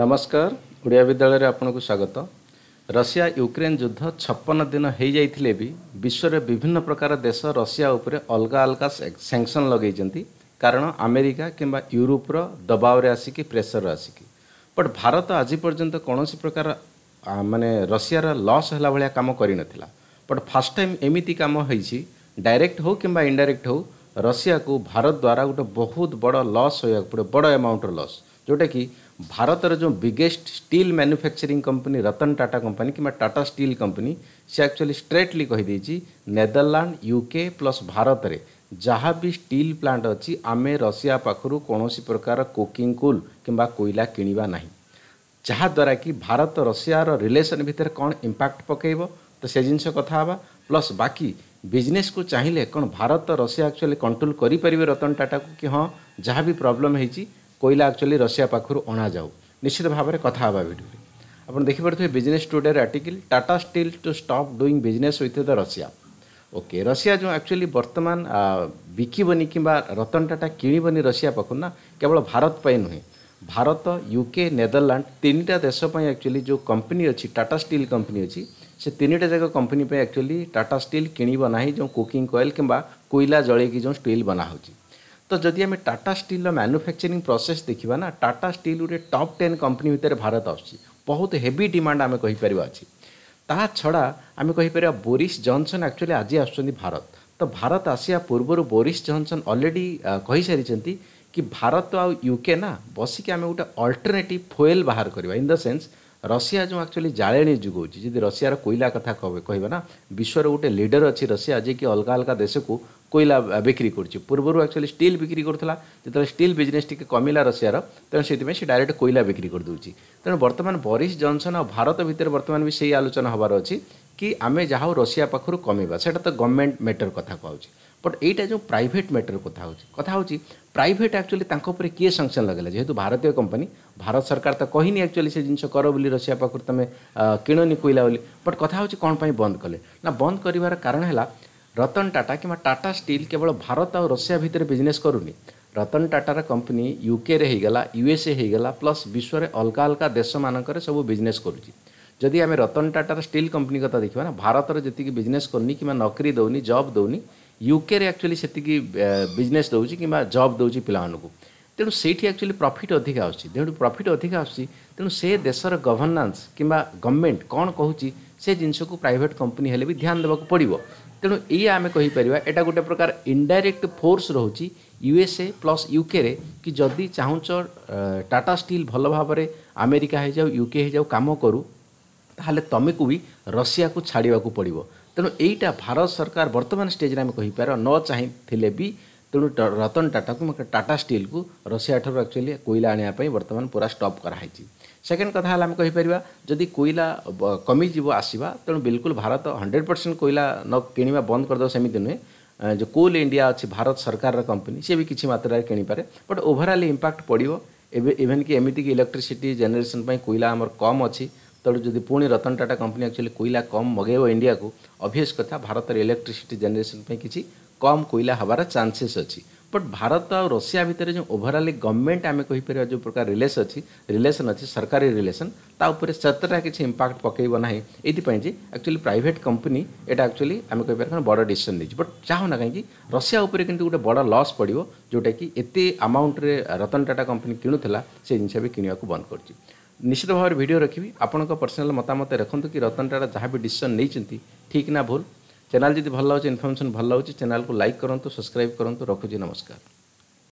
ନମସ୍କାର ଓଡ଼ିଆ ବିଦ୍ୟାଳୟରେ ଆପଣଙ୍କୁ ସ୍ୱାଗତ ରଷିଆ ୟୁକ୍ରେନ୍ ଯୁଦ୍ଧ ଛପନ ଦିନ ହୋଇଯାଇଥିଲେ ବି ବିଶ୍ୱରେ ବିଭିନ୍ନ ପ୍ରକାର ଦେଶ ରଷିଆ ଉପରେ ଅଲଗା ଅଲଗା ସେଙ୍କସନ୍ ଲଗାଇଛନ୍ତି କାରଣ ଆମେରିକା କିମ୍ବା ୟୁରୋପର ଦବାବରେ ଆସିକି ପ୍ରେସର୍ରେ ଆସିକି ବଟ୍ ଭାରତ ଆଜି ପର୍ଯ୍ୟନ୍ତ କୌଣସି ପ୍ରକାର ମାନେ ରଷିଆର ଲସ୍ ହେଲା ଭଳିଆ କାମ କରିନଥିଲା ବଟ୍ ଫାର୍ଷ୍ଟ ଟାଇମ୍ ଏମିତି କାମ ହୋଇଛି ଡାଇରେକ୍ଟ ହେଉ କିମ୍ବା ଇଣ୍ଡାଇରେକ୍ଟ ହେଉ ରଷିଆକୁ ଭାରତ ଦ୍ୱାରା ଗୋଟେ ବହୁତ ବଡ଼ ଲସ୍ ହେବାକୁ ପଡ଼ିବ ବଡ଼ ଆମାଉଣ୍ଟର ଲସ୍ ଯେଉଁଟାକି ଭାରତର ଯେଉଁ biggest steel manufacturing company Ratan Tata company କିମ୍ବା ଟାଟା ଷ୍ଟିଲ୍ କମ୍ପାନୀ ସେ ଆକ୍ଚୁଆଲି ଷ୍ଟ୍ରେଟ୍ଲି କହିଦେଇଛି ନେଦରଲ୍ୟାଣ୍ଡ ୟୁକେ ପ୍ଲସ୍ ଭାରତରେ ଯାହା ବି ଷ୍ଟିଲ୍ ପ୍ଲାଣ୍ଟ ଅଛି ଆମେ ରଷିଆ ପାଖରୁ କୌଣସି ପ୍ରକାର କୋକିଂ କୁଲ୍ କିମ୍ବା କୋଇଲା କିଣିବା ନାହିଁ ଯାହାଦ୍ୱାରା କି ଭାରତ ରଷିଆର ରିଲେସନ୍ ଭିତରେ କ'ଣ ଇମ୍ପାକ୍ଟ ପକାଇବ ତ ସେ ଜିନିଷ କଥା ହେବା ପ୍ଲସ୍ ବାକି ବିଜନେସ୍କୁ ଚାହିଁଲେ କ'ଣ ଭାରତ ରଷିଆ ଆକ୍ଚୁଆଲି କଣ୍ଟ୍ରୋଲ୍ କରିପାରିବେ ରତନ ଟାଟାକୁ କି ହଁ ଯାହା ବି ପ୍ରୋବ୍ଲେମ୍ ହେଇଛି कोईला एक्चुअली रशिया पाखु अणा जाऊ निश्चित भाव में कथा भिडी आप देखिपे बिजनेस टूडेर article Tata steel to stop doing business with the Russia okay Russia जो एक्चुअली बर्तमान बिकवनी कि रतन टाटा किणवनि रशिया पाखु ना केवल भारतप नुहे भारत यूके नेदरलैंड तीन टा देश एक्चुअली जो कंपनी अच्छी टाटा स्टिल कंपनी अच्छी से तीन टा जगह कंपनी एक्चुअली टाटा स्टिल किणवना ना जो कुकिंग कोईल कि कोईला कि जो स्टिल बना होची ତ ଯଦି ଆମେ ଟାଟା ଷ୍ଟିଲ୍ର ମ୍ୟାନୁଫ୍ୟାକ୍ଚରିଂ ପ୍ରୋସେସ୍ ଦେଖିବା ନା ଟାଟା ଷ୍ଟିଲ୍ ଗୋଟେ ଟପ୍ ଟେନ୍ କମ୍ପାନୀ ଭିତରେ ଭାରତ ଆସୁଛି ବହୁତ ହେଭି ଡିମାଣ୍ଡ ଆମେ କହିପାରିବା ଅଛି ତାହା ଛଡ଼ା ଆମେ କହିପାରିବା ବୋରିସ୍ ଜନ୍ସନ୍ ଆକ୍ଚୁଆଲି ଆଜି ଆସୁଛନ୍ତି ଭାରତ ତ ଭାରତ ଆସିବା ପୂର୍ବରୁ ବୋରିସ୍ ଜନ୍ସନ୍ ଅଲରେଡ଼ି କହିସାରିଛନ୍ତି କି ଭାରତ ଆଉ ୟୁକେ ନା ବସିକି ଆମେ ଗୋଟେ ଅଲ୍ଟରନେଟିଭ୍ ଫୁଏଲ୍ ବାହାର କରିବା ଇନ୍ ଦ ସେନ୍ସ ରଷିଆ ଯେଉଁ ଆକ୍ଚୁଆଲି ଜାଳେଣୀ ଯୋଗାଉଛି ଯଦି ରଷିଆର କୋଇଲା କଥା କହିବା ନା ବିଶ୍ୱର ଗୋଟେ ଲିଡ଼ର୍ ଅଛି ରଷିଆ ଯିଏକି ଅଲଗା ଅଲଗା ଦେଶକୁ କୋଇଲା ବିକ୍ରି କରୁଛି ପୂର୍ବରୁ ଆକ୍ଚୁଆଲି ଷ୍ଟିଲ୍ ବିକ୍ରି କରୁଥିଲା ଯେତେବେଳେ ଷ୍ଟିଲ୍ ବିଜନେସ୍ ଟିକେ କମିଲା ରଷିଆର ତେଣୁ ସେଥିପାଇଁ ସେ ଡାଇରେକ୍ଟ କୋଇଲା ବିକ୍ରି କରିଦେଉଛି ତେଣୁ ବର୍ତ୍ତମାନ ବରିଶ ଜନସନ୍ ଆଉ ଭାରତ ଭିତରେ ବର୍ତ୍ତମାନ ବି ସେଇ ଆଲୋଚନା ହେବାର ଅଛି କି ଆମେ ଯାହା ହଉ ରଷିଆ ପାଖରୁ କମେଇବା ସେଇଟା ତ ଗଭର୍ଣ୍ଣମେଣ୍ଟ ମ୍ୟାଟର କଥା କହୁଛି ବଟ୍ ଏଇଟା ଯେଉଁ ପ୍ରାଇଭେଟ୍ ମ୍ୟାଟର କଥା ହେଉଛି କଥା ହେଉଛି ପ୍ରାଇଭେଟ୍ ଆକ୍ଚୁଆଲି ତାଙ୍କ ଉପରେ କିଏ ସାଙ୍କସନ୍ ଲଗାଇଲା ଯେହେତୁ ଭାରତୀୟ କମ୍ପାନୀ ଭାରତ ସରକାର ତ କହିନି ଆକ୍ଚୁଆଲି ସେ ଜିନିଷ କର ବୋଲି ରଷିଆ ପାଖରୁ ତୁମେ କିଣନି କୋଇଲା ବୋଲି ବଟ୍ କଥା ହେଉଛି କ'ଣ ପାଇଁ ବନ୍ଦ କଲେ ନା ବନ୍ଦ କରିବାର କାରଣ ହେଲା ରତନ ଟାଟା କିମ୍ବା ଟାଟା ଷ୍ଟିଲ୍ କେବଳ ଭାରତ ଆଉ ରଷିଆ ଭିତରେ ବିଜନେସ୍ କରୁନି ରତନ ଟାଟାର କମ୍ପାନୀ ୟୁକେରେ ହୋଇଗଲା ୟୁଏସ୍ଏ ହେଇଗଲା ପ୍ଲସ୍ ବିଶ୍ୱରେ ଅଲଗା ଅଲଗା ଦେଶମାନଙ୍କରେ ସବୁ ବିଜନେସ୍ କରୁଛି जदि आम रतन टाटार स्टिल कंपनी कथा देखा ना भारत जी बिजनेस करनी कि नौकरी दौनी जब दौनी युके आकचुअली से बिजनेस दौर कि जब दौर पिला तेणु से आकचुअली प्रफिट अधिक आसु प्रफिट अधिक आसु से देशर गवर्नान्स कि गवर्नमेंट कौन कहूँ से जिनक प्राइट कंपनी हेले भी ध्यान देवाक पड़ो तेणु ये आम कहीपर एटा गोटे प्रकार इंडाइरेक्ट फोर्स रोच यूएसए प्लस युके कि जदि चाहू टाटा स्टिल भल भाव में आमेरिका हो जाऊ युके कम करूँ ତାହେଲେ ତମେକୁ ବି ରଷିଆକୁ ଛାଡ଼ିବାକୁ ପଡ଼ିବ ତେଣୁ ଏଇଟା ଭାରତ ସରକାର ବର୍ତ୍ତମାନ ଷ୍ଟେଜ୍ରେ ଆମେ କହିପାରିବା ନ ଚାହିଁଥିଲେ ବି ତେଣୁ ରତନ ଟାଟାକୁ ଟାଟା ଷ୍ଟିଲ୍କୁ ରଷିଆଠାରୁ ଆକ୍ଚୁଆଲି କୋଇଲା ଆଣିବା ପାଇଁ ବର୍ତ୍ତମାନ ପୁରା ଷ୍ଟପ୍ କରାହେଇଛି ସେକେଣ୍ଡ କଥା ହେଲା ଆମେ କହିପାରିବା ଯଦି କୋଇଲା କମିଯିବ ଆସିବା ତେଣୁ ବିଲକୁଲ ଭାରତ ହଣ୍ଡ୍ରେଡ଼ ପରସେଣ୍ଟ କୋଇଲା ନ କିଣିବା ବନ୍ଦ କରିଦେବ ସେମିତି ନୁହେଁ ଯେଉଁ କୋଲ୍ ଇଣ୍ଡିଆ ଅଛି ଭାରତ ସରକାରର କମ୍ପାନୀ ସିଏ ବି କିଛି ମାତ୍ରାରେ କିଣିପାରେ ବଟ୍ ଓଭରାଲ୍ ଇମ୍ପାକ୍ଟ ପଡ଼ିବ ଏବେ ଇଭେନ୍ କି ଏମିତିକି ଇଲେକ୍ଟ୍ରିସିଟି ଜେନେରେସନ୍ ପାଇଁ କୋଇଲା ଆମର କମ୍ ଅଛି ତେଣୁ ଯଦି ପୁଣି ରତନ ଟାଟା କମ୍ପାନୀ ଆକ୍ଚୁଆଲି କୋଇଲା କମ୍ ମଗାଇବ ଇଣ୍ଡିଆକୁ ଅଭିୟସ୍ କଥା ଭାରତରେ ଇଲେକ୍ଟ୍ରିସିଟି ଜେନେରେସନ୍ ପାଇଁ କିଛି କମ୍ କୋଇଲା ହେବାର ଚାନ୍ସେସ୍ ଅଛି ବଟ୍ ଭାରତ ଆଉ ରଷିଆ ଭିତରେ ଯେଉଁ ଓଭରାଲି ଗଭର୍ଣ୍ଣମେଣ୍ଟ ଆମେ କହିପାରିବା ଯେଉଁ ପ୍ରକାର ରିଲେସ୍ ଅଛି ରିଲେସନ୍ ଅଛି ସରକାରୀ ରିଲେସନ୍ ତା ଉପରେ ସେତେଟା କିଛି ଇମ୍ପାକ୍ଟ ପକାଇବ ନାହିଁ ଏଇଥିପାଇଁ ଯେ ଆକ୍ଚୁଆଲି ପ୍ରାଇଭେଟ୍ କମ୍ପାନୀ ଏଇଟା ଆକ୍ଚୁଆଲି ଆମେ କହିପାରିବା କ'ଣ ବଡ଼ ଡିସିସନ୍ ନେଇଛି ବଟ୍ ଚାହୁଁନା କାହିଁକି ରଷିଆ ଉପରେ କିନ୍ତୁ ଗୋଟେ ବଡ଼ ଲସ୍ ପଡ଼ିବ ଯେଉଁଟାକି ଏତେ ଆମାଉଣ୍ଟରେ ରତନ ଟାଟା କମ୍ପାନୀ କିଣୁଥିଲା ସେ ଜିନିଷ ବି କିଣିବାକୁ ବନ୍ଦ କରୁଛି निश्चित भाव में भिडियो रखी आपण पर्सनाल मतामत रखुद कि रतन टाटा जहाँ भी डिशन नहीं ठीक ना भूल चैनल जी भल लगे इनफर्मेशन भल लगे चैनल को लाइक करूँ सब्सक्राइब करूँ रखुजी नमस्कार